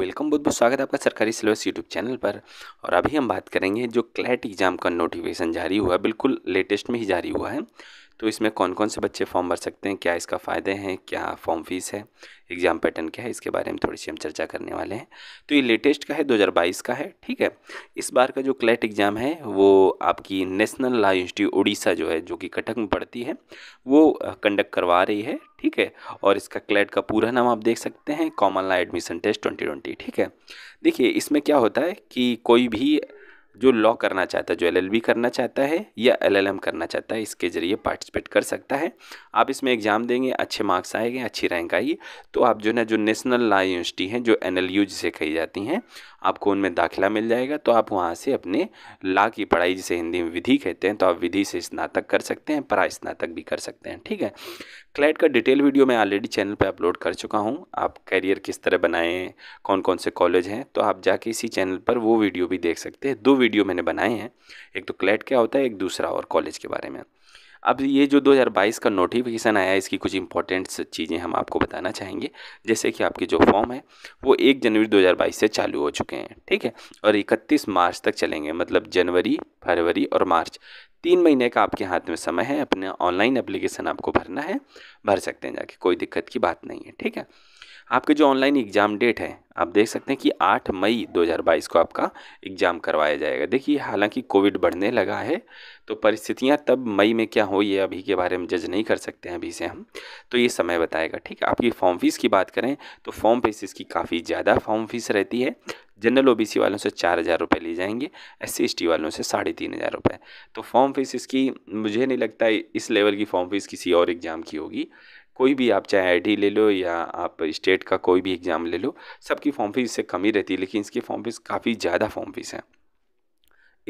welcome बहुत बहुत स्वागत है आपका सरकारी सिलेबस यूट्यूब चैनल पर और अभी हम बात करेंगे जो क्लैट एग्ज़ाम का नोटिफिकेशन जारी हुआ है बिल्कुल लेटेस्ट में ही जारी हुआ है तो इसमें कौन कौन से बच्चे फॉर्म भर सकते हैं क्या इसका फ़ायदे हैं क्या फॉर्म फीस है एग्ज़ाम पैटर्न क्या है इसके बारे में थोड़ी सी हम चर्चा करने वाले हैं तो ये लेटेस्ट का है दो का है ठीक है इस बार का जो क्लैट एग्ज़ाम है वो आपकी नेशनल लॉ यूनिवर्सिटी उड़ीसा जो है जो कि कटक में पड़ती है वो कंडक्ट करवा रही है ठीक है और इसका क्लैट का पूरा नाम आप देख सकते हैं common law admission test twenty twenty ठीक है देखिए इसमें क्या होता है कि कोई भी जो लॉ करना चाहता है जो एलएलबी करना चाहता है या एलएलएम करना चाहता है इसके ज़रिए पार्टिसिपेट कर सकता है आप इसमें एग्ज़ाम देंगे अच्छे मार्क्स आएंगे अच्छी रैंक आएगी तो आप जो ना जो नेशनल लॉ यूनिवर्सिटी हैं जो एन जिसे कही जाती हैं आपको उनमें दाखिला मिल जाएगा तो आप वहाँ से अपने लॉ की पढ़ाई जिसे हिंदी में विधि कहते हैं तो आप विधि से स्नातक कर सकते हैं परा स्नातक भी कर सकते हैं ठीक है क्लैट का डिटेल वीडियो मैं ऑलरेडी चैनल पर अपलोड कर चुका हूँ आप करियर किस तरह बनाएँ कौन कौन से कॉलेज हैं तो आप जाके इसी चैनल पर वो वीडियो भी देख सकते हैं दो वीडियो मैंने बनाए हैं एक तो क्लैट क्या होता है एक दूसरा और कॉलेज के बारे में अब ये जो 2022 का नोटिफिकेशन आया है इसकी कुछ इंपॉर्टेंट्स चीज़ें हम आपको बताना चाहेंगे जैसे कि आपके जो फॉर्म है वो एक जनवरी 2022 से चालू हो चुके हैं ठीक है और 31 मार्च तक चलेंगे मतलब जनवरी फरवरी और मार्च तीन महीने का आपके हाथ में समय है अपने ऑनलाइन एप्लीकेशन आपको भरना है भर सकते हैं जाके कोई दिक्कत की बात नहीं है ठीक है आपके जो ऑनलाइन एग्ज़ाम डेट है आप देख सकते हैं कि 8 मई 2022 को आपका एग्ज़ाम करवाया जाएगा देखिए हालांकि कोविड बढ़ने लगा है तो परिस्थितियां तब मई में क्या हो ये अभी के बारे में जज नहीं कर सकते हैं अभी से हम तो ये समय बताएगा ठीक है आपकी फॉर्म फ़ीस की बात करें तो फॉर्म फीस इसकी काफ़ी ज़्यादा फॉर्म फीस रहती है जनरल ओबीसी वालों से चार हज़ार रुपये ले जाएंगे एस सी वालों से साढ़े तीन हज़ार रुपये तो फॉर्म फीस इसकी मुझे नहीं लगता इस लेवल की फॉर्म फीस किसी और एग्ज़ाम की होगी कोई भी आप चाहे आईडी ले लो या आप स्टेट का कोई भी एग्ज़ाम ले लो सबकी फॉर्म फीस इससे कमी रहती है लेकिन इसकी फॉर्म फीस काफ़ी ज़्यादा फॉर्म फीस है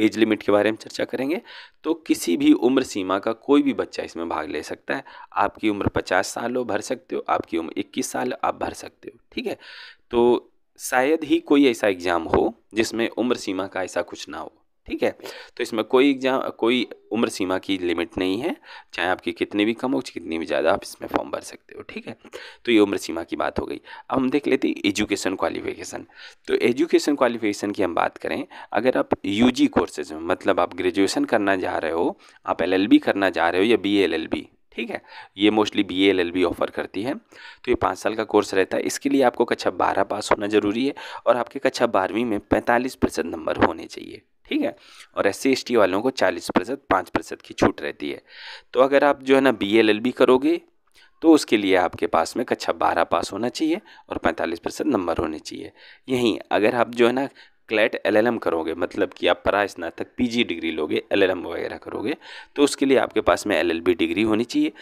एज लिमिट के बारे में चर्चा करेंगे तो किसी भी उम्र सीमा का कोई भी बच्चा इसमें भाग ले सकता है आपकी उम्र पचास साल हो भर सकते हो आपकी उम्र इक्कीस साल आप भर सकते हो ठीक है तो शायद ही कोई ऐसा एग्ज़ाम हो जिसमें उम्र सीमा का ऐसा कुछ ना हो ठीक है तो इसमें कोई एग्जाम कोई उम्र सीमा की लिमिट नहीं है चाहे आपकी कितनी भी कम हो कितनी भी ज़्यादा आप इसमें फॉर्म भर सकते हो ठीक है तो ये उम्र सीमा की बात हो गई अब हम देख लेते हैं एजुकेशन क्वालिफिकेशन तो एजुकेशन क्वालिफिकेशन की हम बात करें अगर आप यू जी कोर्सेज में मतलब आप ग्रेजुएसन करना चाह रहे हो आप एल एल बी करना चाह रहे हो या बी एल एल बी ठीक है ये mostly B L L B offer करती है तो ये पाँच साल का कोर्स रहता है इसके लिए आपको कक्षा बारह पास होना ज़रूरी है और आपके कक्षा बारहवीं में पैंतालीस प्रतिशत नंबर होने चाहिए ठीक है और एस सी वालों को चालीस प्रतिशत पाँच प्रतिशत की छूट रहती है तो अगर आप जो है ना बी एल एल बी करोगे तो उसके लिए आपके पास में कक्षा बारह पास होना चाहिए और पैंतालीस प्रतिशत नंबर होने चाहिए यहीं अगर आप जो है ना क्लैट एलएलएम करोगे मतलब कि आप परा स्नातक पी डिग्री लोगे एलएलएम वगैरह करोगे तो उसके लिए आपके पास में एलएलबी डिग्री होनी चाहिए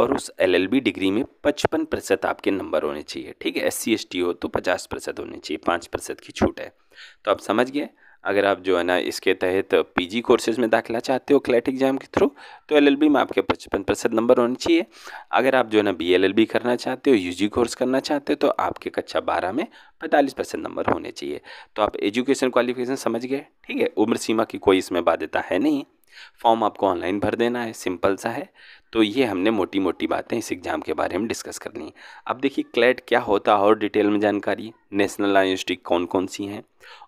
और उस एलएलबी डिग्री में पचपन प्रतिशत आपके नंबर होने चाहिए ठीक है एस सी हो तो पचास प्रतिशत होने चाहिए पाँच प्रतिशत की छूट है तो आप समझ गए अगर आप जो है ना इसके तहत पीजी कोर्सेज में दाखिला चाहते हो क्लैट एग्जाम के थ्रू तो एलएलबी में आपके पचपन प्रतिशत नंबर होने चाहिए अगर आप जो है ना बीएलएलबी करना चाहते हो यूजी कोर्स करना चाहते हो तो आपके कक्षा बारह में पैंतालीस परसेंट नंबर होने चाहिए तो आप एजुकेशन क्वालिफिकेशन समझ गए ठीक है उम्र सीमा की कोई इसमें बाध्यता है नहीं फॉर्म आपको ऑनलाइन भर देना है सिंपल सा है तो ये हमने मोटी मोटी बातें इस एग्ज़ाम के बारे में डिस्कस करनी है अब देखिए क्लैट क्या होता है और डिटेल में जानकारी नेशनल यूनिवर्सिटी कौन कौन सी हैं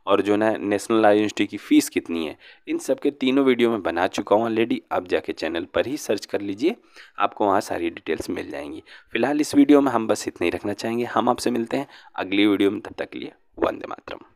और जो ना नेशनल आई यूनिवर्सिटी की फ़ीस कितनी है इन सब के तीनों वीडियो में बना चुका हूँ ऑलरेडी आप जाके चैनल पर ही सर्च कर लीजिए आपको वहाँ सारी डिटेल्स मिल जाएंगी फिलहाल इस वीडियो में हम बस इतना ही रखना चाहेंगे हम आपसे मिलते हैं अगली वीडियो में तब तक लिए वंदे मातरम